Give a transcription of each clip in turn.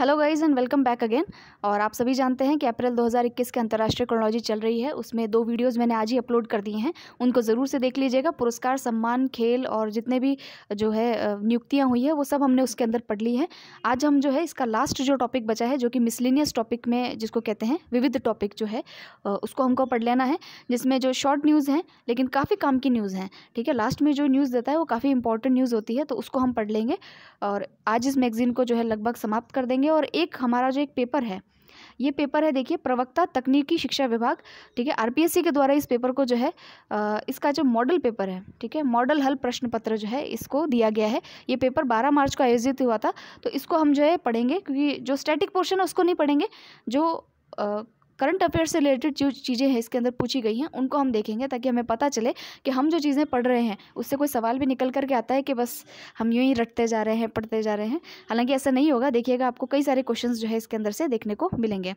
hello guys and welcome back again और आप सभी जानते हैं कि अप्रैल 2021 के अंतर्राष्ट्रीय क्रोनोलॉजी चल रही है उसमें दो वीडियोस मैंने आज ही अपलोड कर दी हैं उनको ज़रूर से देख लीजिएगा पुरस्कार सम्मान खेल और जितने भी जो है नियुक्तियां हुई है वो सब हमने उसके अंदर पढ़ ली हैं आज हम जो है इसका लास्ट जो टॉपिक बचा है जो कि मिसलिनियस टॉपिक में जिसको कहते हैं विविध टॉपिक जो है उसको हमको पढ़ लेना है जिसमें जो शॉर्ट न्यूज़ हैं लेकिन काफ़ी काम की न्यूज़ हैं ठीक है लास्ट में जो न्यूज़ देता है वो काफ़ी इंपॉर्टेंट न्यूज़ होती है तो उसको हम पढ़ लेंगे और आज इस मैगज़ीन को जो है लगभग समाप्त कर देंगे करेंगे और एक हमारा जो एक पेपर है ये पेपर है देखिए प्रवक्ता तकनीकी शिक्षा विभाग ठीक है आरपीएससी के द्वारा इस पेपर को जो है इसका जो मॉडल पेपर है ठीक है मॉडल हल प्रश्न पत्र जो है इसको दिया गया है ये पेपर 12 मार्च को आयोजित हुआ था तो इसको हम जो है पढ़ेंगे क्योंकि जो स्टैटिक पोर्शन है उसको नहीं पढ़ेंगे जो करंट अफेयर्स से रिलेटेड जो चीज़ें हैं इसके अंदर पूछी गई हैं उनको हम देखेंगे ताकि हमें पता चले कि हम जो चीज़ें पढ़ रहे हैं उससे कोई सवाल भी निकल करके आता है कि बस हम यूँ ही रटते जा रहे हैं पढ़ते जा रहे हैं हालांकि ऐसा नहीं होगा देखिएगा आपको कई सारे क्वेश्चन जो है इसके अंदर से देखने को मिलेंगे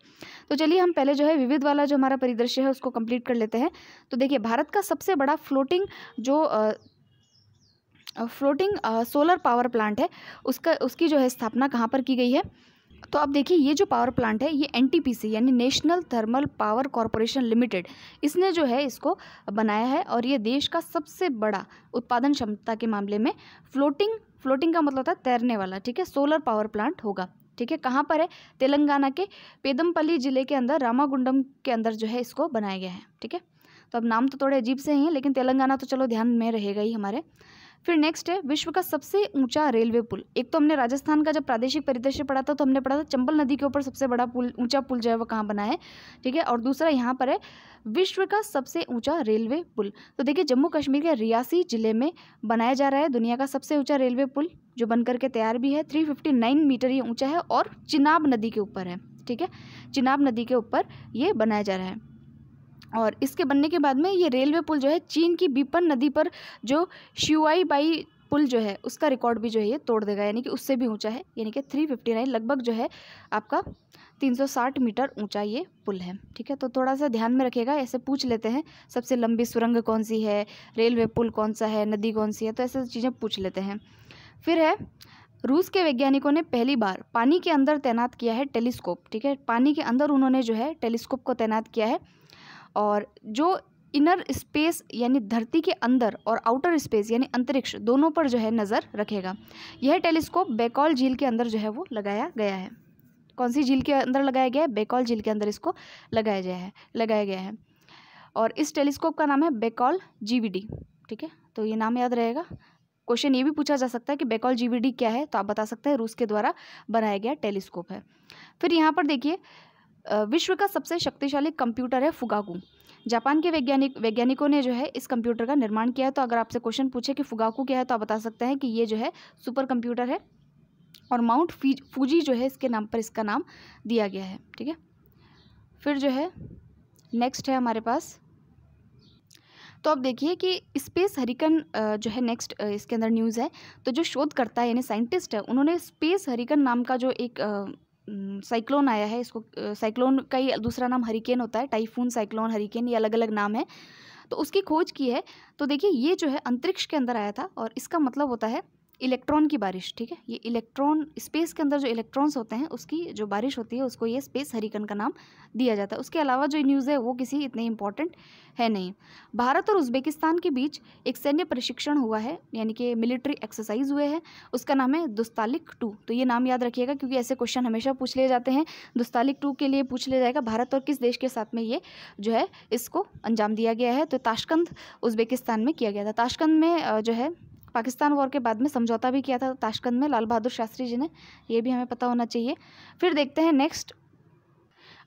तो चलिए हम पहले जो है विविध वाला जो हमारा परिदृश्य है उसको कम्प्लीट कर लेते हैं तो देखिए भारत का सबसे बड़ा फ्लोटिंग जो फ्लोटिंग सोलर पावर प्लांट है उसका उसकी जो है स्थापना कहाँ पर की गई है तो आप देखिए ये जो पावर प्लांट है ये एनटीपीसी यानी national thermal power corporation limited इसने जो है इसको बनाया है और ये देश का सबसे बड़ा उत्पादन क्षमता के मामले में फ्लोटिंग फ्लोटिंग का मतलब होता है तैरने वाला ठीक है सोलर पावर प्लांट होगा ठीक है कहाँ पर है तेलंगाना के पेदमपल्ली जिले के अंदर रामागुंडम के अंदर जो है इसको बनाया गया है ठीक है तो अब नाम तो थोड़े अजीब से ही हैं लेकिन तेलंगाना तो चलो ध्यान में रहेगा ही हमारे फिर नेक्स्ट है विश्व का सबसे ऊंचा रेलवे पुल एक तो हमने राजस्थान का जब प्रादेशिक परिदृश्य पढ़ा था तो हमने पढ़ा था चंबल नदी के ऊपर सबसे बड़ा पुल ऊंचा पुल जो है वो कहाँ बना है ठीक है और दूसरा यहाँ पर है विश्व का सबसे ऊंचा रेलवे पुल तो देखिए जम्मू कश्मीर के रियासी जिले में बनाया जा रहा है दुनिया का सबसे ऊँचा रेलवे पुल जो बनकर के तैयार भी है नाइन मीटर ये ऊंचा है और चिनाब नदी के ऊपर है ठीक है चिनाब नदी के ऊपर ये बनाया जा रहा है और इसके बनने के बाद में ये रेलवे पुल जो है चीन की बीपन नदी पर जो शिवाई बाई पुल जो है उसका रिकॉर्ड भी जो है ये तोड़ देगा यानी कि उससे भी ऊंचा है यानी कि थ्री फिफ्टी नाइन लगभग जो है आपका तीन सौ साठ मीटर ऊंचा ये पुल है ठीक है तो थोड़ा सा ध्यान में रखेगा ऐसे पूछ लेते हैं सबसे लंबी सुरंग कौन सी है रेलवे पुल कौन सा है नदी कौन सी है तो ऐसे चीज़ें पूछ लेते हैं फिर है रूस के वैज्ञानिकों ने पहली बार पानी के अंदर तैनात किया है टेलीस्कोप ठीक है पानी के अंदर उन्होंने जो है टेलीस्कोप को तैनात किया है और जो इनर स्पेस यानी धरती के अंदर और आउटर स्पेस यानी अंतरिक्ष दोनों पर जो है नज़र रखेगा यह टेलीस्कोप बेकॉल झील के अंदर जो है वो लगाया गया है कौन सी झील के अंदर लगाया गया है बेकॉल झील के अंदर इसको लगाया गया है लगाया गया है और इस टेलीस्कोप का नाम है बेकॉल जीवीडी ठीक है तो ये नाम याद रहेगा क्वेश्चन ये भी पूछा जा सकता है कि बेकॉल जीवीडी क्या है तो आप बता सकते हैं रूस के द्वारा बनाया गया टेलीस्कोप है फिर यहाँ पर देखिए विश्व का सबसे शक्तिशाली कंप्यूटर है फुगाकू जापान के वैज्ञानिक वैज्ञानिकों ने जो है इस कंप्यूटर का निर्माण किया है तो अगर आपसे क्वेश्चन पूछे कि फुगाकू क्या है तो आप बता सकते हैं कि ये जो है सुपर कंप्यूटर है और माउंट फूजी जो है इसके नाम पर इसका नाम दिया गया है ठीक है फिर जो है नेक्स्ट है हमारे पास तो आप देखिए कि स्पेस हरिकन जो है नेक्स्ट इसके अंदर न्यूज़ है तो जो शोधकर्ता है यानी साइंटिस्ट है उन्होंने स्पेस हरिकन नाम का जो एक साइक्लोन आया है इसको साइक्लोन का ही दूसरा नाम हरिकेन होता है टाइफून साइक्लोन हरिकेन ये अलग अलग नाम है तो उसकी खोज की है तो देखिए ये जो है अंतरिक्ष के अंदर आया था और इसका मतलब होता है इलेक्ट्रॉन की बारिश ठीक है ये इलेक्ट्रॉन स्पेस के अंदर जो इलेक्ट्रॉन्स होते हैं उसकी जो बारिश होती है उसको ये स्पेस हरिकन का नाम दिया जाता है उसके अलावा जो न्यूज़ है वो किसी इतने इम्पॉर्टेंट है नहीं भारत और उज्बेकिस्तान के बीच एक सैन्य प्रशिक्षण हुआ है यानी कि मिलिट्री एक्सरसाइज हुए है उसका नाम है दुस्तालिक टू तो ये नाम याद रखिएगा क्योंकि ऐसे क्वेश्चन हमेशा पूछ लिए जाते हैं दुस्तालिक टू के लिए पूछ लिया जाएगा भारत और किस देश के साथ में ये जो है इसको अंजाम दिया गया है तो ताशकंद उज्बेकिस्तान में किया गया था ताशकंद में जो है पाकिस्तान वॉर के बाद में समझौता भी किया था ताशकंद में लाल बहादुर शास्त्री जी ने ये भी हमें पता होना चाहिए फिर देखते हैं नेक्स्ट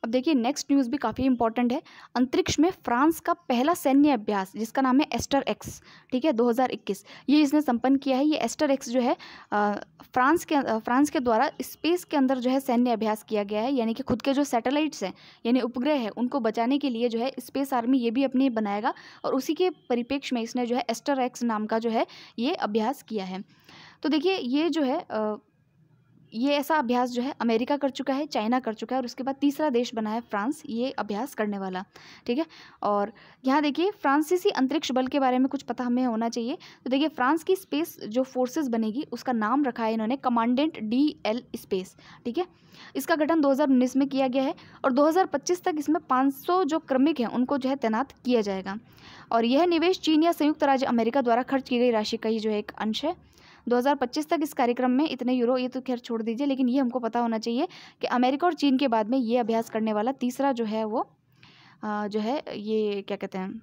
अब देखिए नेक्स्ट न्यूज़ भी काफ़ी इंपॉर्टेंट है अंतरिक्ष में फ्रांस का पहला सैन्य अभ्यास जिसका नाम है एस्टर एक्स ठीक है 2021 ये इसने संपन्न किया है ये एस्टर एक्स जो है आ, फ्रांस के फ्रांस के द्वारा स्पेस के अंदर जो है सैन्य अभ्यास किया गया है यानी कि खुद के जो सैटेलाइट्स हैं यानी उपग्रह है उनको बचाने के लिए जो है स्पेस आर्मी ये भी अपनी बनाएगा और उसी के परिपेक्ष में इसने जो है एस्टर एक्स नाम का जो है ये अभ्यास किया है तो देखिए ये जो है आ, ये ऐसा अभ्यास जो है अमेरिका कर चुका है चाइना कर चुका है और उसके बाद तीसरा देश बना है फ्रांस ये अभ्यास करने वाला ठीक है और यहाँ देखिए फ्रांसीसी अंतरिक्ष बल के बारे में कुछ पता हमें होना चाहिए तो देखिए फ्रांस की स्पेस जो फोर्सेज बनेगी उसका नाम रखा है इन्होंने कमांडेंट डी एल स्पेस ठीक है इसका गठन दो में किया गया है और दो तक इसमें पाँच जो क्रमिक हैं उनको जो है तैनात किया जाएगा और यह निवेश चीन या संयुक्त राज्य अमेरिका द्वारा खर्च की गई राशि का ही जो है एक अंश है 2025 तक इस कार्यक्रम में इतने यूरो ये तो खैर छोड़ दीजिए लेकिन ये हमको पता होना चाहिए कि अमेरिका और चीन के बाद में ये अभ्यास करने वाला तीसरा जो है वो जो है ये क्या कहते हैं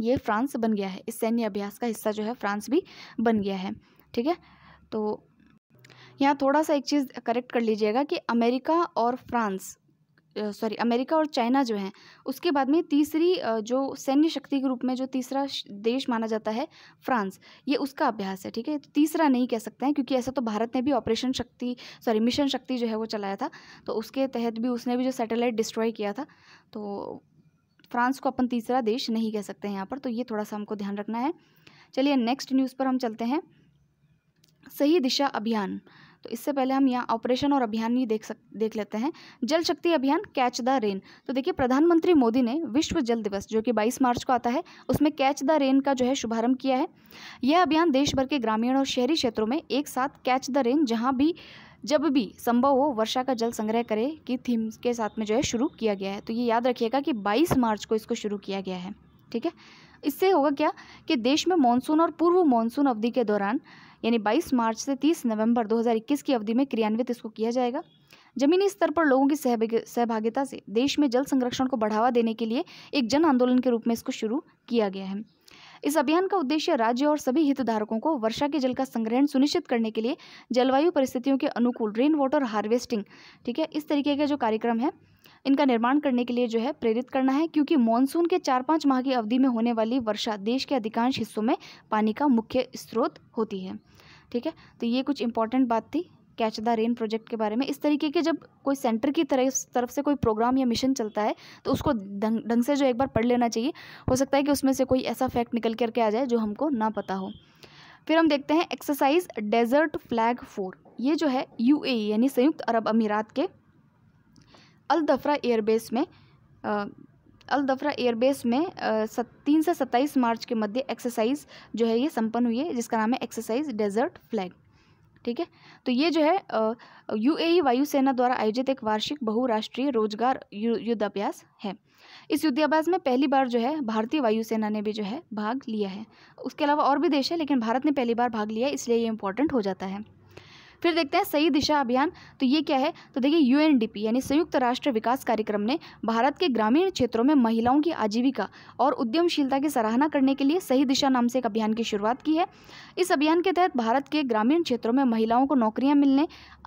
ये फ्रांस बन गया है इस सैन्य अभ्यास का हिस्सा जो है फ्रांस भी बन गया है ठीक है तो यहाँ थोड़ा सा एक चीज़ करेक्ट कर लीजिएगा कि अमेरिका और फ्रांस सॉरी अमेरिका और चाइना जो हैं उसके बाद में तीसरी जो सैन्य शक्ति के रूप में जो तीसरा देश माना जाता है फ्रांस ये उसका अभ्यास है ठीक है तो तीसरा नहीं कह सकते हैं क्योंकि ऐसा तो भारत ने भी ऑपरेशन शक्ति सॉरी मिशन शक्ति जो है वो चलाया था तो उसके तहत भी उसने भी जो सैटेलाइट डिस्ट्रॉय किया था तो फ्रांस को अपन तीसरा देश नहीं कह सकते हैं यहाँ पर तो ये थोड़ा सा हमको ध्यान रखना है चलिए नेक्स्ट न्यूज़ पर हम चलते हैं सही दिशा अभियान तो इससे पहले हम यहाँ ऑपरेशन और अभियान भी देख सक देख लेते हैं जल शक्ति अभियान कैच द रेन तो देखिए प्रधानमंत्री मोदी ने विश्व जल दिवस जो कि 22 मार्च को आता है उसमें कैच द रेन का जो है शुभारंभ किया है यह अभियान देश भर के ग्रामीण और शहरी क्षेत्रों में एक साथ कैच द रेन जहाँ भी जब भी संभव हो वर्षा का जल संग्रह करें की थीम के साथ में जो है शुरू किया गया है तो ये याद रखिएगा कि बाईस मार्च को इसको शुरू किया गया है ठीक है इससे होगा क्या कि देश में मानसून और पूर्व मानसून अवधि के दौरान यानी 22 मार्च से 30 नवंबर 2021 की अवधि में क्रियान्वित इसको किया जाएगा जमीनी स्तर पर लोगों की सहभागिता से देश में जल संरक्षण को बढ़ावा देने के लिए एक जन आंदोलन के रूप में इसको शुरू किया गया है इस अभियान का उद्देश्य राज्य और सभी हितधारकों को वर्षा के जल का संग्रहण सुनिश्चित करने के लिए जलवायु परिस्थितियों के अनुकूल रेन वाटर हार्वेस्टिंग ठीक है इस तरीके का जो कार्यक्रम है इनका निर्माण करने के लिए जो है प्रेरित करना है क्योंकि मानसून के चार पाँच माह की अवधि में होने वाली वर्षा देश के अधिकांश हिस्सों में पानी का मुख्य स्रोत होती है ठीक है तो ये कुछ इंपॉर्टेंट बात थी कैच द रेन प्रोजेक्ट के बारे में इस तरीके के जब कोई सेंटर की तरह तरफ से कोई प्रोग्राम या मिशन चलता है तो उसको ढंग से जो एक बार पढ़ लेना चाहिए हो सकता है कि उसमें से कोई ऐसा फैक्ट निकल करके आ जाए जो हमको ना पता हो फिर हम देखते हैं एक्सरसाइज डेजर्ट फ्लैग फोर ये जो है यू e, यानी संयुक्त अरब अमीरात के अलदफरा एयरबेस में अलदफरा एयरबेस में तीन से सत्ताईस मार्च के मध्य एक्सरसाइज जो है ये संपन्न हुई है जिसका नाम है एक्सरसाइज डेजर्ट फ्लैग ठीक है तो ये जो है ए वायुसेना द्वारा आयोजित एक वार्षिक बहुराष्ट्रीय रोजगार यु, युद्धाभ्यास है इस युद्धाभ्यास में पहली बार जो है भारतीय वायुसेना ने भी जो है भाग लिया है उसके अलावा और भी देश है लेकिन भारत ने पहली बार भाग लिया इसलिए ये इंपॉर्टेंट हो जाता है फिर देखते हैं सही दिशा अभियान तो ये क्या है तो देखिए यूएनडीपी यानी संयुक्त राष्ट्र विकास कार्यक्रम ने भारत के ग्रामीण क्षेत्रों में महिलाओं की आजीविका और उद्यमशीलता की सराहना करने के लिए सही दिशा नाम से एक अभियान की शुरुआत की है इस अभियान के तहत भारत के ग्रामीण क्षेत्रों में महिलाओं को नौकरियां मिलने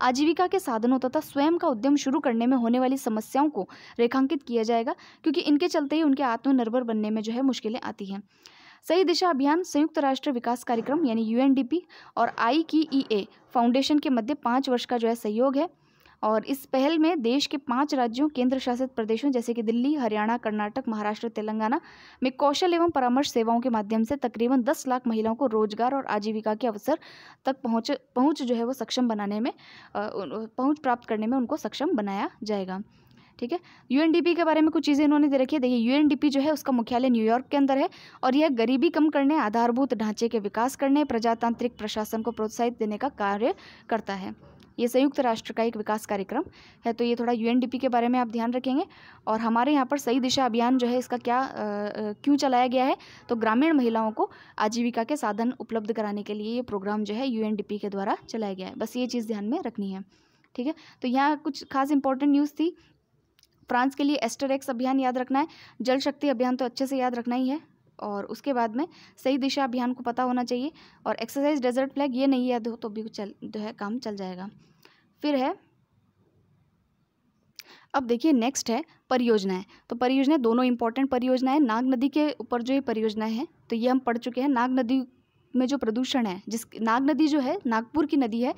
आजीविका के साधनों तथा स्वयं का उद्यम शुरू करने में होने वाली समस्याओं को रेखांकित किया जाएगा क्योंकि इनके चलते ही उनके आत्मनिर्भर बनने में जो है मुश्किलें आती हैं सही दिशा अभियान संयुक्त राष्ट्र विकास कार्यक्रम यानी यू और आई की ई ए फाउंडेशन के मध्य पाँच वर्ष का जो है सहयोग है और इस पहल में देश के पांच राज्यों केंद्र शासित प्रदेशों जैसे कि दिल्ली हरियाणा कर्नाटक महाराष्ट्र तेलंगाना में कौशल एवं परामर्श सेवाओं के माध्यम से तकरीबन दस लाख महिलाओं को रोजगार और आजीविका के अवसर तक पहुँच पहुँच जो है वो सक्षम बनाने में पहुँच प्राप्त करने में उनको सक्षम बनाया जाएगा ठीक है यूएनडीपी के बारे में कुछ चीज़ें इन्होंने दे रखी है देखिए यूएनडीपी जो है उसका मुख्यालय न्यूयॉर्क के अंदर है और यह गरीबी कम करने आधारभूत ढांचे के विकास करने प्रजातांत्रिक प्रशासन को प्रोत्साहित देने का कार्य करता है ये संयुक्त राष्ट्र का एक विकास कार्यक्रम है तो ये थोड़ा यूएनडीपी के बारे में आप ध्यान रखेंगे और हमारे यहाँ पर सही दिशा अभियान जो है इसका क्या क्यों चलाया गया है तो ग्रामीण महिलाओं को आजीविका के साधन उपलब्ध कराने के लिए ये प्रोग्राम जो है यूएनडीपी के द्वारा चलाया गया है बस ये चीज़ ध्यान में रखनी है ठीक है तो यहाँ कुछ खास इंपॉर्टेंट न्यूज़ थी फ्रांस के लिए एस्टरेक्स अभियान याद रखना है जल शक्ति अभियान तो अच्छे से याद रखना ही है और उसके बाद में सही दिशा अभियान को पता होना चाहिए और एक्सरसाइज डेजर्ट फ्लैग ये नहीं याद हो तो भी चल जो है काम चल जाएगा फिर है अब देखिए नेक्स्ट है परियोजनाएं तो परियोजनाएं दोनों इंपॉर्टेंट परियोजनाएं नाग नदी के ऊपर जो ये परियोजनाएं हैं तो ये हम पढ़ चुके हैं नाग नदी में जो प्रदूषण है जिस नाग नदी जो है नागपुर की नदी है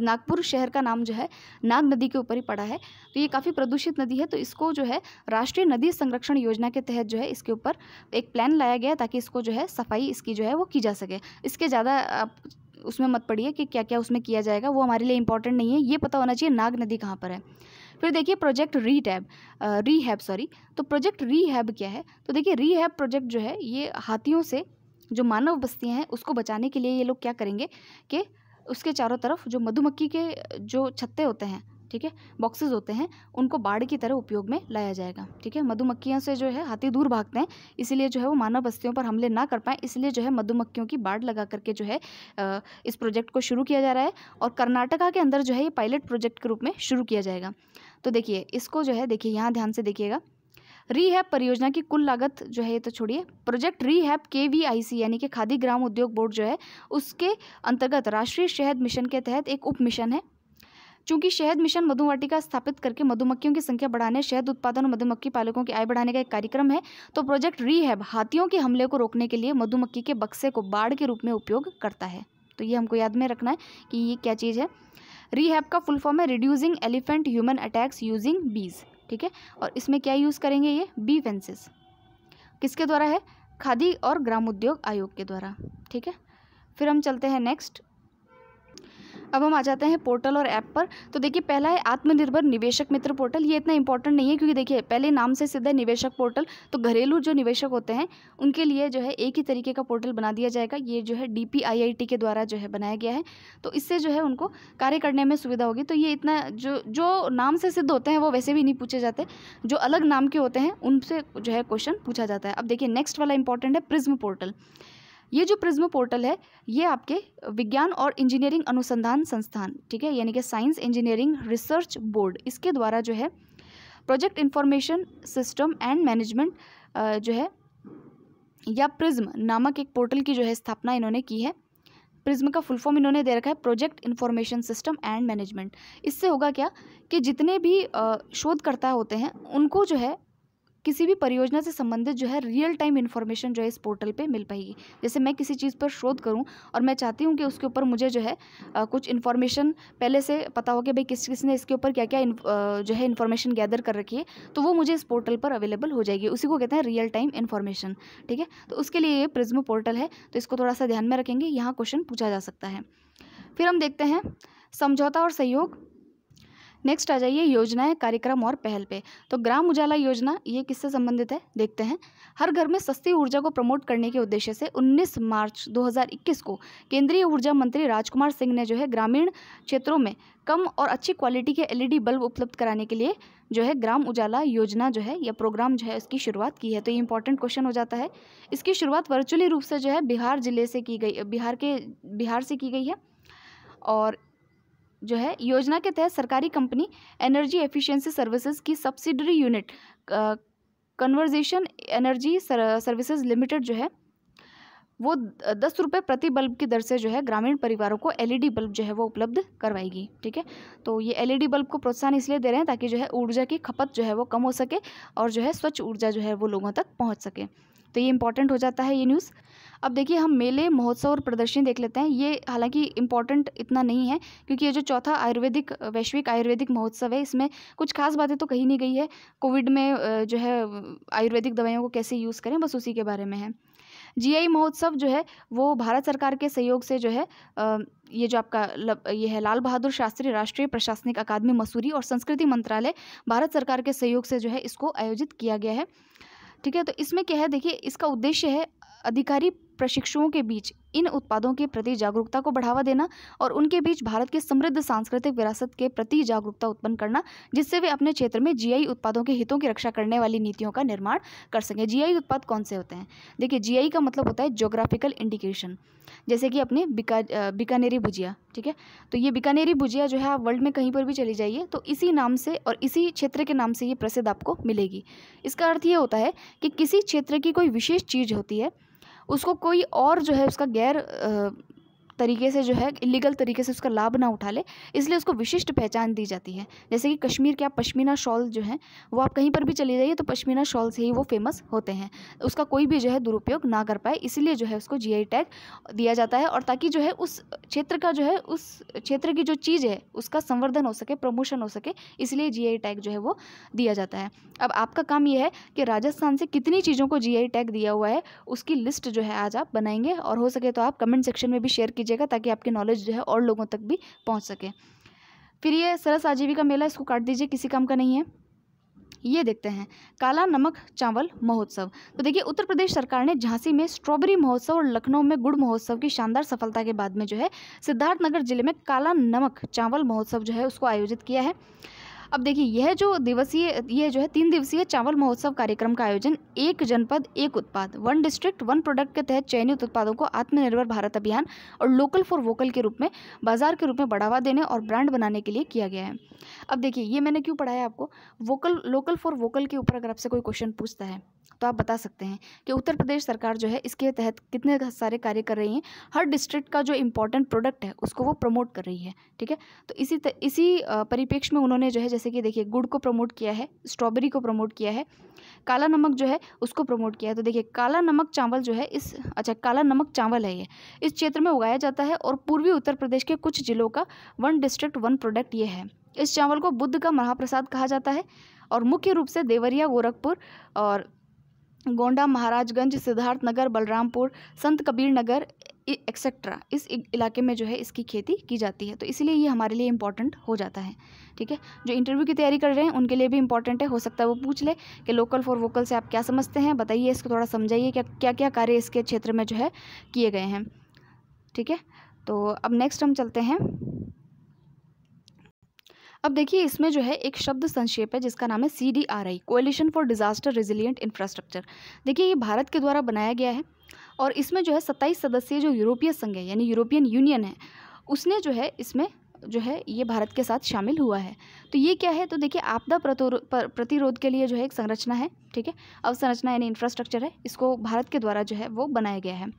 नागपुर शहर का नाम जो है नाग नदी के ऊपर ही पड़ा है तो ये काफ़ी प्रदूषित नदी है तो इसको जो है राष्ट्रीय नदी संरक्षण योजना के तहत जो है इसके ऊपर एक प्लान लाया गया ताकि इसको जो है सफाई इसकी जो है वो की जा सके इसके ज़्यादा उसमें मत पड़िए कि क्या क्या उसमें किया जाएगा वो हमारे लिए इंपॉर्टेंट नहीं है ये पता होना चाहिए नाग नदी कहाँ पर है फिर देखिए प्रोजेक्ट रीटैब रीहैब सॉरी तो प्रोजेक्ट रीहैब क्या है तो देखिए रीहैब प्रोजेक्ट जो है ये हाथियों से जो मानव बस्तियाँ हैं उसको बचाने के लिए ये लोग क्या करेंगे कि उसके चारों तरफ जो मधुमक्खी के जो छत्ते होते हैं ठीक है बॉक्सेस होते हैं उनको बाड़ की तरह उपयोग में लाया जाएगा ठीक है मधुमक्खियों से जो है हाथी दूर भागते हैं इसीलिए जो है वो मानव बस्तियों पर हमले ना कर पाएँ इसलिए जो है मधुमक्खियों की बाड़ लगा करके जो है इस प्रोजेक्ट को शुरू किया जा रहा है और कर्नाटका के अंदर जो है ये पायलट प्रोजेक्ट के रूप में शुरू किया जाएगा तो देखिए इसको जो है देखिए यहाँ ध्यान से देखिएगा रीहैप परियोजना की कुल लागत जो है ये तो छोड़िए प्रोजेक्ट रीहैप के वी आई सी यानी कि खादी ग्राम उद्योग बोर्ड जो है उसके अंतर्गत राष्ट्रीय शहद मिशन के तहत एक उप मिशन है चूंकि शहद मिशन मधुवाटिका स्थापित करके मधुमक्खियों की संख्या बढ़ाने शहद उत्पादन और मधुमक्खी पालकों की आय बढ़ाने का एक कार्यक्रम है तो प्रोजेक्ट रीहैब हाथियों के हमले को रोकने के लिए मधुमक्खी के बक्से को बाढ़ के रूप में उपयोग करता है तो ये हमको याद में रखना है कि ये क्या चीज़ है रीहैब का फुल फॉर्म है reducing elephant human attacks using bees ठीक है और इसमें क्या यूज़ करेंगे ये बी फेंसेस किसके द्वारा है खादी और ग्रामोद्योग आयोग के द्वारा ठीक है फिर हम चलते हैं नेक्स्ट अब हम आ जाते हैं पोर्टल और ऐप पर तो देखिए पहला है आत्मनिर्भर निवेशक मित्र पोर्टल ये इतना इंपॉर्टेंट नहीं है क्योंकि देखिए पहले नाम से सीधा निवेशक पोर्टल तो घरेलू जो निवेशक होते हैं उनके लिए जो है एक ही तरीके का पोर्टल बना दिया जाएगा ये जो है डी के द्वारा जो है बनाया गया है तो इससे जो है उनको कार्य करने में सुविधा होगी तो ये इतना जो जो नाम से सिद्ध होते हैं वो वैसे भी नहीं पूछे जाते जो अलग नाम के होते हैं उनसे जो है क्वेश्चन पूछा जाता है अब देखिए नेक्स्ट वाला इंपॉर्टेंट है प्रिज्म पोर्टल ये जो प्रिज्म पोर्टल है ये आपके विज्ञान और इंजीनियरिंग अनुसंधान संस्थान ठीक है यानी कि साइंस इंजीनियरिंग रिसर्च बोर्ड इसके द्वारा जो है project information system and management जो है या प्रिज्म नामक एक पोर्टल की जो है स्थापना इन्होंने की है प्रिज्म का फुल फॉर्म इन्होंने दे रखा है project information system and management इससे होगा क्या कि जितने भी शोधकर्ता होते हैं उनको जो है किसी भी परियोजना से संबंधित जो है रियल टाइम इन्फॉर्मेशन जो है इस पोर्टल पे मिल पाएगी जैसे मैं किसी चीज़ पर शोध करूँ और मैं चाहती हूँ कि उसके ऊपर मुझे जो है आ, कुछ इन्फॉर्मेशन पहले से पता हो कि भाई किस किसने इसके ऊपर क्या क्या जो है इन्फॉर्मेशन गैदर कर रखी है तो वो मुझे इस पोर्टल पर अवेलेबल हो जाएगी उसी को कहते हैं रियल टाइम इन्फॉर्मेशन ठीक है तो उसके लिए ये प्रिज्म पोर्टल है तो इसको थोड़ा सा ध्यान में रखेंगे यहाँ क्वेश्चन पूछा जा सकता है फिर हम देखते हैं समझौता और सहयोग नेक्स्ट आ जाइए योजनाएं कार्यक्रम और पहल पे तो ग्राम उजाला योजना ये किससे संबंधित है देखते हैं हर घर में सस्ती ऊर्जा को प्रमोट करने के उद्देश्य से 19 मार्च 2021 को केंद्रीय ऊर्जा मंत्री राजकुमार सिंह ने जो है ग्रामीण क्षेत्रों में कम और अच्छी क्वालिटी के एलईडी बल्ब उपलब्ध कराने के लिए जो है ग्राम उजाला योजना जो है या प्रोग्राम जो है इसकी शुरुआत की है तो ये इंपॉर्टेंट क्वेश्चन हो जाता है इसकी शुरुआत वर्चुअली रूप से जो है बिहार जिले से की गई बिहार के बिहार से की गई है और जो है योजना के तहत सरकारी कंपनी एनर्जी एफिशिएंसी सर्विसेज की subsidiary unit convergence energy services limited जो है वो दस रुपये प्रति बल्ब की दर से जो है ग्रामीण परिवारों को एलईडी बल्ब जो है वो उपलब्ध करवाएगी ठीक है तो ये एलईडी बल्ब को प्रोत्साहन इसलिए दे रहे हैं ताकि जो है ऊर्जा की खपत जो है वो कम हो सके और जो है स्वच्छ ऊर्जा जो है वो लोगों तक पहुँच सके तो ये इंपॉर्टेंट हो जाता है ये न्यूज़ अब देखिए हम मेले महोत्सव और प्रदर्शनी देख लेते हैं ये हालांकि इंपॉर्टेंट इतना नहीं है क्योंकि ये जो चौथा आयुर्वेदिक वैश्विक आयुर्वेदिक महोत्सव है इसमें कुछ खास बातें तो कही नहीं गई है कोविड में जो है आयुर्वेदिक दवाइयों को कैसे यूज़ करें बस उसी के बारे में है जीआई महोत्सव जो है वो भारत सरकार के सहयोग से जो है ये जो आपका ये है लाल बहादुर शास्त्री राष्ट्रीय प्रशासनिक अकादमी मसूरी और संस्कृति मंत्रालय भारत सरकार के सहयोग से जो है इसको आयोजित किया गया है ठीक है तो इसमें क्या है देखिए इसका उद्देश्य है अधिकारी प्रशिक्षुओं के बीच इन उत्पादों के प्रति जागरूकता को बढ़ावा देना और उनके बीच भारत के समृद्ध सांस्कृतिक विरासत के प्रति जागरूकता उत्पन्न करना जिससे वे अपने क्षेत्र में जीआई उत्पादों के हितों की रक्षा करने वाली नीतियों का निर्माण कर सकें जीआई उत्पाद कौन से होते हैं देखिए जीआई का मतलब होता है ज्योग्राफिकल इंडिकेशन जैसे कि अपने बिका बीकानेरी भुजिया ठीक है तो ये बीकानेरी भुजिया जो है आप वर्ल्ड में कहीं पर भी चली जाइए तो इसी नाम से और इसी क्षेत्र के नाम से ये प्रसिद्ध आपको मिलेगी इसका अर्थ ये होता है कि किसी क्षेत्र की कोई विशेष चीज़ होती है उसको कोई और जो है उसका गैर तरीके से जो है इलीगल तरीके से उसका लाभ ना उठा ले इसलिए उसको विशिष्ट पहचान दी जाती है जैसे कि कश्मीर के आप पश्मीना शॉल जो है वो आप कहीं पर भी चले जाइए तो पश्मीना शॉल से ही वो फेमस होते हैं उसका कोई भी जो है दुरुपयोग ना कर पाए इसीलिए जो है उसको जी टैग दिया जाता है और ताकि जो है उस क्षेत्र का जो है उस क्षेत्र की जो चीज़ है उसका संवर्धन हो सके प्रमोशन हो सके इसलिए जी टैग जो है वो दिया जाता है अब आपका काम यह है कि राजस्थान से कितनी चीज़ों को जी टैग दिया हुआ है उसकी लिस्ट जो है आज आप बनाएंगे और हो सके तो आप कमेंट सेक्शन में भी शेयर कीजिए कीजिएगा ताकि आपकी नॉलेज जो है और लोगों तक भी पहुँच सके फिर ये सरस आजीविका मेला इसको काट दीजिए किसी काम का नहीं है ये देखते हैं काला नमक चावल महोत्सव तो देखिए उत्तर प्रदेश सरकार ने झांसी में स्ट्रॉबेरी महोत्सव और लखनऊ में गुड़ महोत्सव की शानदार सफलता के बाद में जो है सिद्धार्थनगर जिले में काला नमक चावल महोत्सव जो है उसको आयोजित किया है अब देखिए यह जो दिवसीय यह जो है तीन दिवसीय चावल महोत्सव कार्यक्रम का आयोजन एक जनपद एक उत्पाद वन डिस्ट्रिक्ट वन प्रोडक्ट के तहत चयनित उत्पादों को आत्मनिर्भर भारत अभियान और लोकल फॉर वोकल के रूप में बाजार के रूप में बढ़ावा देने और ब्रांड बनाने के लिए किया गया है अब देखिए ये मैंने क्यों पढ़ाया आपको वोकल लोकल फॉर वोकल के ऊपर अगर आपसे कोई क्वेश्चन पूछता है तो आप बता सकते हैं कि उत्तर प्रदेश सरकार जो है इसके तहत कितने सारे कार्य कर रही हैं हर डिस्ट्रिक्ट का जो इम्पोर्टेंट प्रोडक्ट है उसको वो प्रमोट कर रही है ठीक है तो इसी इसी परिप्रेक्ष्य में उन्होंने जो है जैसे कि देखिए गुड़ को प्रमोट किया है स्ट्रॉबेरी को प्रमोट किया है काला नमक जो है उसको प्रमोट किया है तो देखिए काला नमक चावल जो है इस अच्छा काला नमक चावल है ये इस क्षेत्र में उगाया जाता है और पूर्वी उत्तर प्रदेश के कुछ जिलों का वन डिस्ट्रिक्ट वन प्रोडक्ट ये है इस चावल को बुद्ध का महाप्रसाद कहा जाता है और मुख्य रूप से देवरिया गोरखपुर और गोंडा महाराजगंज सिद्धार्थ नगर बलरामपुर संत कबीर नगर एक्सेट्रा इस इलाके में जो है इसकी खेती की जाती है तो इसीलिए ये हमारे लिए इम्पॉर्टेंट हो जाता है ठीक है जो इंटरव्यू की तैयारी कर रहे हैं उनके लिए भी इम्पॉर्टेंट है हो सकता है वो पूछ ले कि लोकल फॉर वोकल से आप क्या समझते हैं बताइए इसको थोड़ा समझाइए क्या क्या क्या कार्य इसके क्षेत्र में जो है किए गए हैं ठीक है तो अब नेक्स्ट हम चलते हैं अब देखिए इसमें जो है एक शब्द संक्षेप है जिसका नाम है C D R I coalition for disaster resilient infrastructure देखिए ये भारत के द्वारा बनाया गया है और इसमें जो है सत्ताईस सदस्यीय जो यूरोपीय संघ है यानी यूरोपियन यूनियन है उसने जो है इसमें जो है ये भारत के साथ शामिल हुआ है तो ये क्या है तो देखिए आपदा प्रतिरोध के लिए जो है एक संरचना है ठीक है अवसंरचना यानी इंफ्रास्ट्रक्चर है इसको भारत के द्वारा जो है वो बनाया गया है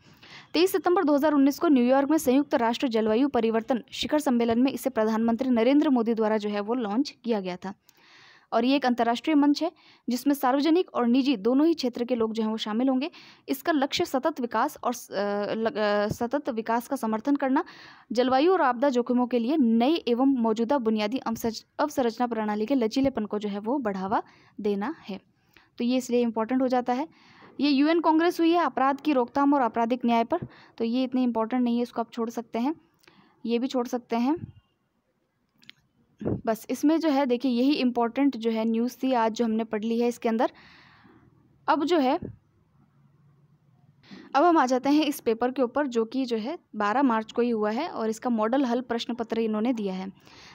तेईस सितंबर 2019 को न्यूयॉर्क में संयुक्त राष्ट्र जलवायु परिवर्तन शिखर सम्मेलन में इसे प्रधानमंत्री नरेंद्र मोदी द्वारा जो है वो लॉन्च किया गया था और ये एक अंतर्राष्ट्रीय मंच है जिसमें सार्वजनिक और निजी दोनों ही क्षेत्र के लोग जो हैं वो शामिल होंगे इसका लक्ष्य सतत विकास और सतत विकास का समर्थन करना जलवायु और आपदा जोखिमों के लिए नए एवं मौजूदा बुनियादी अवसंरचना प्रणाली के लचीलेपन को जो है वो बढ़ावा देना है तो ये इसलिए इम्पोर्टेंट हो जाता है ये यूएन कांग्रेस हुई है अपराध की रोकथाम और आपराधिक न्याय पर तो ये इतने इम्पोर्टेंट नहीं है इसको आप छोड़ सकते हैं ये भी छोड़ सकते हैं बस इसमें जो है देखिए यही इम्पोर्टेंट जो है न्यूज़ थी आज जो हमने पढ़ ली है इसके अंदर अब जो है अब हम आ जाते हैं इस पेपर के ऊपर जो कि जो है 12 मार्च को ही हुआ है और इसका मॉडल हल प्रश्न पत्र इन्होंने दिया है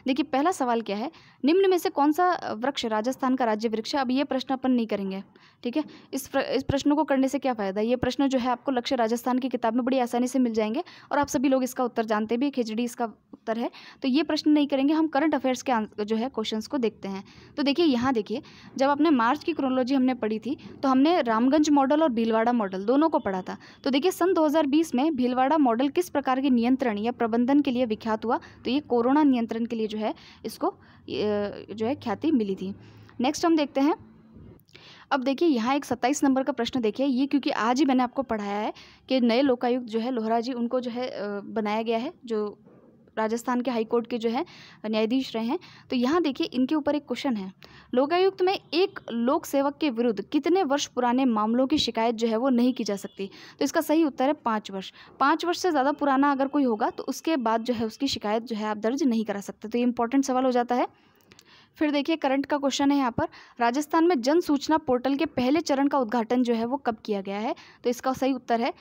देखिए पहला सवाल क्या है निम्न में से कौन सा वृक्ष राजस्थान का राज्य वृक्ष है अब ये प्रश्न अपन नहीं करेंगे ठीक है इस प्र, इस प्रश्न को करने से क्या फ़ायदा ये प्रश्न जो है आपको लक्ष्य राजस्थान की किताब में बड़ी आसानी से मिल जाएंगे और आप सभी लोग इसका उत्तर जानते भी खिचड़ी इसका उत्तर है तो ये प्रश्न नहीं करेंगे हम करंट अफेयर्स के जो है क्वेश्चन को देखते हैं तो देखिए यहाँ देखिए जब आपने मार्च की क्रोनोलॉजी हमने पढ़ी थी तो हमने रामगंज मॉडल और भीलवाड़ा मॉडल दोनों को पढ़ा था तो देखिए सन 2020 में भीलवाड़ा मॉडल किस प्रकार के नियंत्रण या प्रबंधन के लिए विख्यात हुआ तो ये कोरोना नियंत्रण के लिए जो है इसको जो है ख्याति मिली थी नेक्स्ट हम देखते हैं अब देखिए यहाँ एक सत्ताईस नंबर का प्रश्न देखिए ये क्योंकि आज ही मैंने आपको पढ़ाया है कि नए लोकायुक्त जो है लोहरा जी उनको जो है बनाया गया है जो राजस्थान के हाई कोर्ट के जो है न्यायाधीश रहे हैं तो यहाँ देखिए इनके ऊपर एक क्वेश्चन है लोकायुक्त में एक लोक सेवक के विरुद्ध कितने वर्ष पुराने मामलों की शिकायत जो है वो नहीं की जा सकती तो इसका सही उत्तर है पाँच वर्ष पाँच वर्ष से ज़्यादा पुराना अगर कोई होगा तो उसके बाद जो है उसकी शिकायत जो है आप दर्ज नहीं करा सकते तो ये इंपॉर्टेंट सवाल हो जाता है फिर देखिए करंट का क्वेश्चन है यहाँ पर राजस्थान में जन सूचना पोर्टल के पहले चरण का उद्घाटन जो है वो कब किया गया है तो इसका सही उत्तर है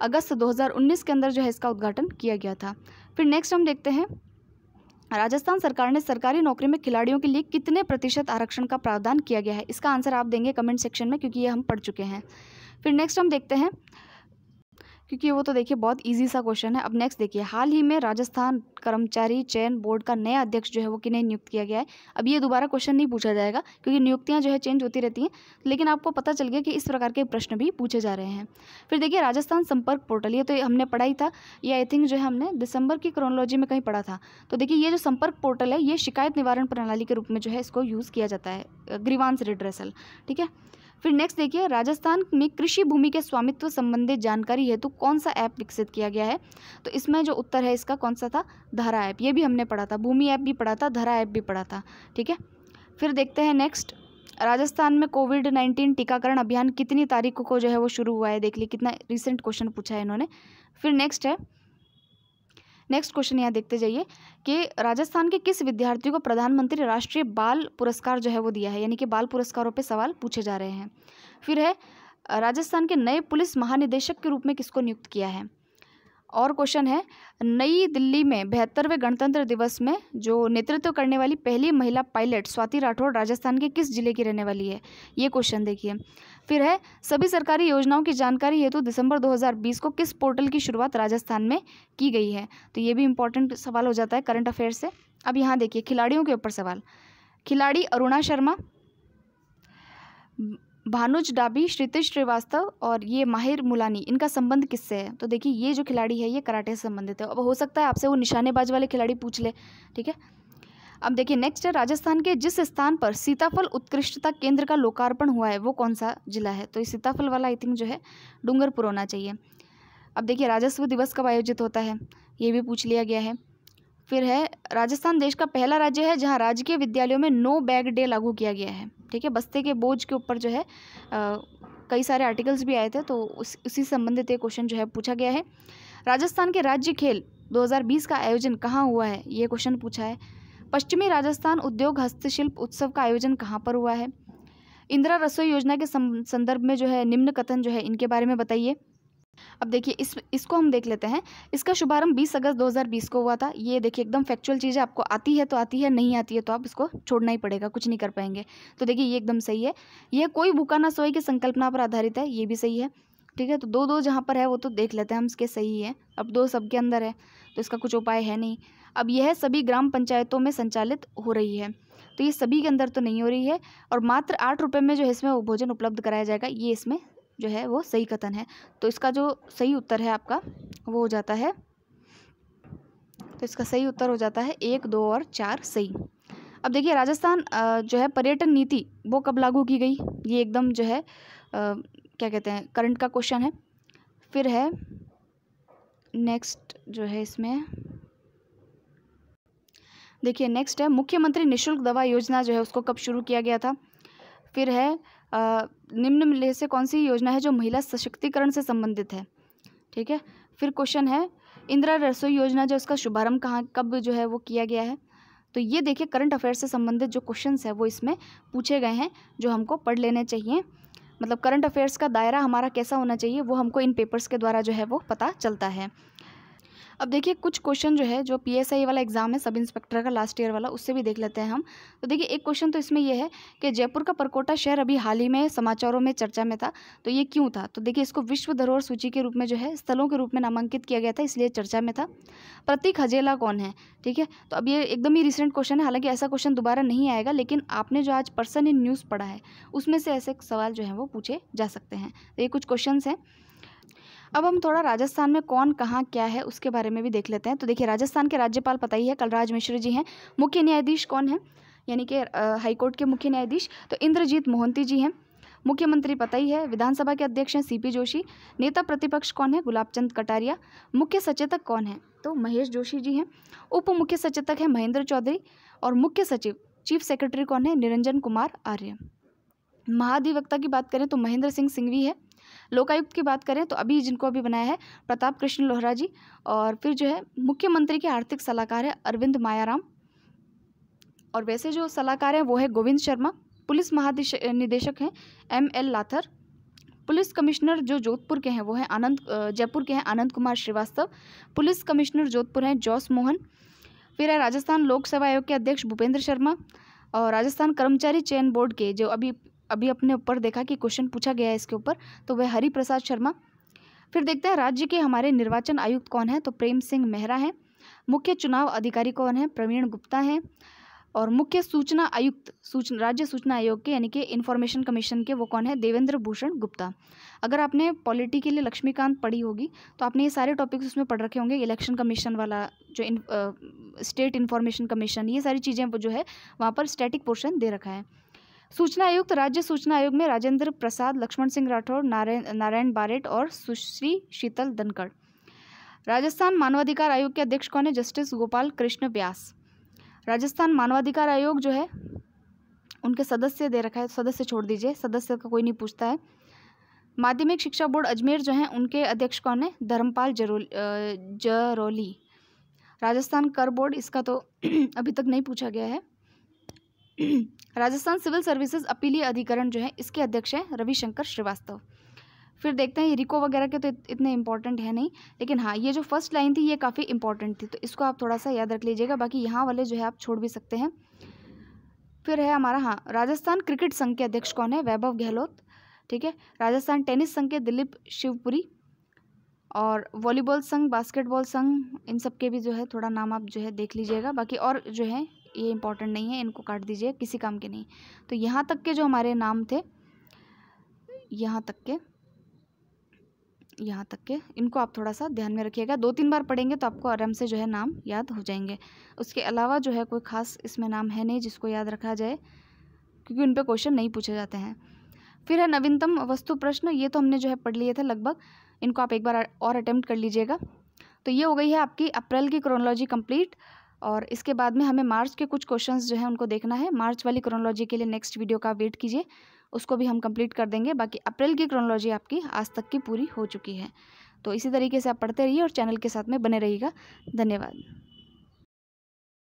अगस्त 2019 के अंदर जो है इसका उद्घाटन किया गया था फिर नेक्स्ट हम देखते हैं राजस्थान सरकार ने सरकारी नौकरी में खिलाड़ियों के लिए कितने प्रतिशत आरक्षण का प्रावधान किया गया है इसका आंसर आप देंगे कमेंट सेक्शन में क्योंकि ये हम पढ़ चुके हैं फिर नेक्स्ट हम देखते हैं क्योंकि वो तो देखिए बहुत ईजी सा क्वेश्चन है अब नेक्स्ट देखिए हाल ही में राजस्थान कर्मचारी चयन बोर्ड का नया अध्यक्ष जो है वो किन्हें नियुक्त किया गया है अब ये दोबारा क्वेश्चन नहीं पूछा जाएगा क्योंकि नियुक्तियाँ जो है चेंज होती रहती हैं लेकिन आपको पता चल गया कि इस प्रकार के प्रश्न भी पूछे जा रहे हैं फिर देखिए राजस्थान संपर्क पोर्टल ये तो हमने पढ़ा ही था ये आई थिंक जो है हमने दिसंबर की क्रोनोलॉजी में कहीं पढ़ा था तो देखिए ये जो संपर्क पोर्टल है ये शिकायत निवारण प्रणाली के रूप में जो है इसको यूज़ किया जाता है ग्रीवांस रिड्रेसल ठीक है फिर नेक्स्ट देखिए राजस्थान में कृषि भूमि के स्वामित्व संबंधित जानकारी हेतु तो कौन सा ऐप विकसित किया गया है तो इसमें जो उत्तर है इसका कौन सा था धरा ऐप ये भी हमने पढ़ा था भूमि ऐप भी पढ़ा था धरा ऐप भी पढ़ा था ठीक है फिर देखते हैं नेक्स्ट राजस्थान में कोविड नाइन्टीन टीकाकरण अभियान कितनी तारीख को जो है वो शुरू हुआ है देख ली कितना रिसेंट क्वेश्चन पूछा है इन्होंने फिर नेक्स्ट है नेक्स्ट क्वेश्चन यहाँ देखते जाइए कि राजस्थान के किस विद्यार्थी को प्रधानमंत्री राष्ट्रीय बाल पुरस्कार जो है वो दिया है यानी कि बाल पुरस्कारों पर सवाल पूछे जा रहे हैं फिर है राजस्थान के नए पुलिस महानिदेशक के रूप में किसको नियुक्त किया है और क्वेश्चन है नई दिल्ली में बेहत्तरवें गणतंत्र दिवस में जो नेतृत्व करने वाली पहली महिला पायलट स्वाति राठौड़ राजस्थान के किस जिले की रहने वाली है ये क्वेश्चन देखिए फिर है सभी सरकारी योजनाओं की जानकारी हेतु तो दिसंबर 2020 को किस पोर्टल की शुरुआत राजस्थान में की गई है तो ये भी इंपॉर्टेंट सवाल हो जाता है करंट अफेयर से अब यहाँ देखिए खिलाड़ियों के ऊपर सवाल खिलाड़ी अरुणा शर्मा भानुज डाबी श्रितिश श्रीवास्तव और ये माहिर मुलानी इनका संबंध किससे है तो देखिए ये जो खिलाड़ी है ये कराटे से संबंधित है अब हो सकता है आपसे वो निशानेबाज वाले खिलाड़ी पूछ ले ठीक है अब देखिए नेक्स्ट है राजस्थान के जिस स्थान पर सीताफल उत्कृष्टता केंद्र का लोकार्पण हुआ है वो कौन सा जिला है तो ये सीताफल वाला आई थिंक जो है डूंगरपुर होना चाहिए अब देखिए राजस्व दिवस कब आयोजित होता है ये भी पूछ लिया गया है फिर है राजस्थान देश का पहला राज्य है जहाँ राजकीय विद्यालयों में नो बैग डे लागू किया गया है ठीक है बस्ते के बोझ के ऊपर जो है आ, कई सारे आर्टिकल्स भी आए थे तो उस उसी संबंधित ये क्वेश्चन जो है पूछा गया है राजस्थान के राज्य खेल 2020 का आयोजन कहाँ हुआ है ये क्वेश्चन पूछा है पश्चिमी राजस्थान उद्योग हस्तशिल्प उत्सव का आयोजन कहाँ पर हुआ है इंदिरा रसोई योजना के संदर्भ में जो है निम्न कथन जो है इनके बारे में बताइए अब देखिए इस इसको हम देख लेते हैं इसका शुभारंभ 20 अगस्त 2020 को हुआ था ये देखिए एकदम फैक्चुअल चीज़ है आपको आती है तो आती है नहीं आती है तो आप इसको छोड़ना ही पड़ेगा कुछ नहीं कर पाएंगे तो देखिए ये एकदम सही है यह कोई भूखा सोई की संकल्पना पर आधारित है ये भी सही है ठीक है तो दो दो जहाँ पर है वो तो देख लेते हैं हम इसके सही है अब दो सबके अंदर है तो इसका कुछ उपाय है नहीं अब यह सभी ग्राम पंचायतों में संचालित हो रही है तो ये सभी के अंदर तो नहीं हो रही है और मात्र आठ रुपये में जो है इसमें भोजन उपलब्ध कराया जाएगा ये इसमें जो है वो सही कथन है तो इसका जो सही उत्तर है आपका वो हो जाता है तो इसका सही उत्तर हो जाता है एक दो और चार सही अब देखिए राजस्थान जो है पर्यटन नीति वो कब लागू की गई ये एकदम जो है क्या कहते हैं करंट का क्वेश्चन है फिर है नेक्स्ट जो है इसमें देखिए नेक्स्ट है मुख्यमंत्री निशुल्क दवा योजना जो है उसको कब शुरू किया गया था फिर है निम्न में से कौन सी योजना है जो महिला सशक्तिकरण से संबंधित है ठीक है फिर क्वेश्चन है इंदिरा रसोई योजना जो उसका शुभारंभ कहाँ कब जो है वो किया गया है तो ये देखिए करंट अफेयर्स से संबंधित जो क्वेश्चंस है वो इसमें पूछे गए हैं जो हमको पढ़ लेने चाहिए मतलब करंट अफेयर्स का दायरा हमारा कैसा होना चाहिए वो हमको इन पेपर्स के द्वारा जो है वो पता चलता है अब देखिए कुछ क्वेश्चन जो है जो पीएसआई वाला एग्जाम है सब इंस्पेक्टर का लास्ट ईयर वाला उससे भी देख लेते हैं हम तो देखिए एक क्वेश्चन तो इसमें यह है कि जयपुर का परकोटा शहर अभी हाल ही में समाचारों में चर्चा में था तो ये क्यों था तो देखिए इसको विश्व धरोहर सूची के रूप में जो है स्थलों के रूप में नामांकित किया गया था इसलिए चर्चा में था प्रतीक हजेला कौन है ठीक है तो अब ये एकदम ही रिसेंट क्वेश्चन है हालांकि ऐसा क्वेश्चन दोबारा नहीं आएगा लेकिन आपने जो आज पर्सन इन न्यूज़ पढ़ा है उसमें से ऐसे सवाल जो है वो पूछे जा सकते हैं तो ये कुछ क्वेश्चन हैं अब हम थोड़ा राजस्थान में कौन कहाँ क्या है उसके बारे में भी देख लेते हैं तो देखिए राजस्थान के राज्यपाल पता ही है कलराज मिश्र जी हैं मुख्य न्यायाधीश कौन है यानी कि हाईकोर्ट के मुख्य न्यायाधीश तो इंद्रजीत मोहंती जी हैं मुख्यमंत्री पता ही है विधानसभा के अध्यक्ष हैं सीपी जोशी नेता प्रतिपक्ष कौन है गुलाबचंद कटारिया मुख्य सचेतक कौन है तो महेश जोशी जी हैं उप मुख्य सचेतक हैं महेंद्र चौधरी और मुख्य सचिव चीफ सेक्रेटरी कौन है निरंजन कुमार आर्य महाधिवक्ता की बात करें तो महेंद्र सिंह सिंघवी है लोकायुक्त की बात करें तो अभी जिनको अभी बनाया है प्रताप कृष्ण लोहरा जी और फिर जो है मुख्यमंत्री के आर्थिक सलाहकार है अरविंद मायाराम और वैसे जो सलाहकार हैं वो है गोविंद शर्मा पुलिस महानिदेशक हैं M L Lather police commissioner जो जोधपुर के हैं वो हैं आनंद जयपुर के हैं आनंद कुमार श्रीवास्तव पुलिस कमिश्नर जोधपुर हैं जॉस मोहन फिर है राजस्थान लोक सेवा आयोग के अध्यक्ष भूपेंद्र शर्मा और राजस्थान कर्मचारी चयन बोर्ड के जो अभी अभी अपने ऊपर देखा कि क्वेश्चन पूछा गया है इसके ऊपर तो वह हरिप्रसाद शर्मा फिर देखते हैं राज्य के हमारे निर्वाचन आयुक्त कौन है तो प्रेम सिंह मेहरा हैं मुख्य चुनाव अधिकारी कौन है प्रवीण गुप्ता हैं और मुख्य सूचना आयुक्त सूचना राज्य सूचना आयोग के यानी कि इन्फॉर्मेशन कमीशन के वो कौन है देवेंद्र भूषण गुप्ता अगर आपने पॉलिटी के लिए लक्ष्मीकांत पढ़ी होगी तो आपने ये सारे टॉपिक्स उसमें पढ़ रखे होंगे इलेक्शन कमीशन वाला जो इन, आ, स्टेट इन्फॉर्मेशन कमीशन ये सारी चीज़ें जो है वहाँ पर स्टैटिक पोर्शन दे रखा है सूचना आयुक्त राज्य सूचना आयोग में राजेंद्र प्रसाद लक्ष्मण सिंह राठौर नारायण बारेट और सुश्री शीतल धनखड़ राजस्थान मानवाधिकार आयोग के अध्यक्ष कौन है जस्टिस गोपाल कृष्ण व्यास राजस्थान मानवाधिकार आयोग जो है उनके सदस्य दे रखा है सदस्य छोड़ दीजिए सदस्य का कोई नहीं पूछता है माध्यमिक शिक्षा बोर्ड अजमेर जो है उनके अध्यक्ष कौन है धर्मपाल जरोल जरोली राजस्थान कर बोर्ड इसका तो अभी तक नहीं पूछा गया है राजस्थान सिविल सर्विसेज अपीलीय अधिकरण जो है इसके अध्यक्ष हैं रविशंकर श्रीवास्तव फिर देखते हैं रिको वगैरह के तो इतने इंपॉर्टेंट है नहीं लेकिन हाँ ये जो फर्स्ट लाइन थी ये काफ़ी इंपॉर्टेंट थी तो इसको आप थोड़ा सा याद रख लीजिएगा बाकी यहाँ वाले जो है आप छोड़ भी सकते हैं फिर है हमारा हाँ राजस्थान क्रिकेट संघ के अध्यक्ष कौन है वैभव गहलोत ठीक है राजस्थान टेनिस संघ के दिलीप शिवपुरी और वॉलीबॉल संघ बास्केटबॉल संघ इन सब के भी जो है थोड़ा नाम आप जो है देख लीजिएगा बाकी और जो है ये इंपॉर्टेंट नहीं है इनको काट दीजिए किसी काम के नहीं तो यहाँ तक के जो हमारे नाम थे यहाँ तक के यहाँ तक के इनको आप थोड़ा सा ध्यान में रखिएगा दो तीन बार पढ़ेंगे तो आपको आराम से जो है नाम याद हो जाएंगे उसके अलावा जो है कोई ख़ास इसमें नाम है नहीं जिसको याद रखा जाए क्योंकि उन पर क्वेश्चन नहीं पूछे जाते हैं फिर है नवीनतम वस्तु प्रश्न ये तो हमने जो है पढ़ लिए थे लगभग इनको आप एक बार और अटैम्प्ट कर लीजिएगा तो ये हो गई है आपकी अप्रैल की क्रोनोलॉजी कंप्लीट और इसके बाद में हमें मार्च के कुछ क्वेश्चंस जो है उनको देखना है मार्च वाली क्रोनोलॉजी के लिए नेक्स्ट वीडियो का वेट कीजिए उसको भी हम कंप्लीट कर देंगे बाकी अप्रैल की क्रोनोलॉजी आपकी आज तक की पूरी हो चुकी है तो इसी तरीके से आप पढ़ते रहिए और चैनल के साथ में बने रहिएगा धन्यवाद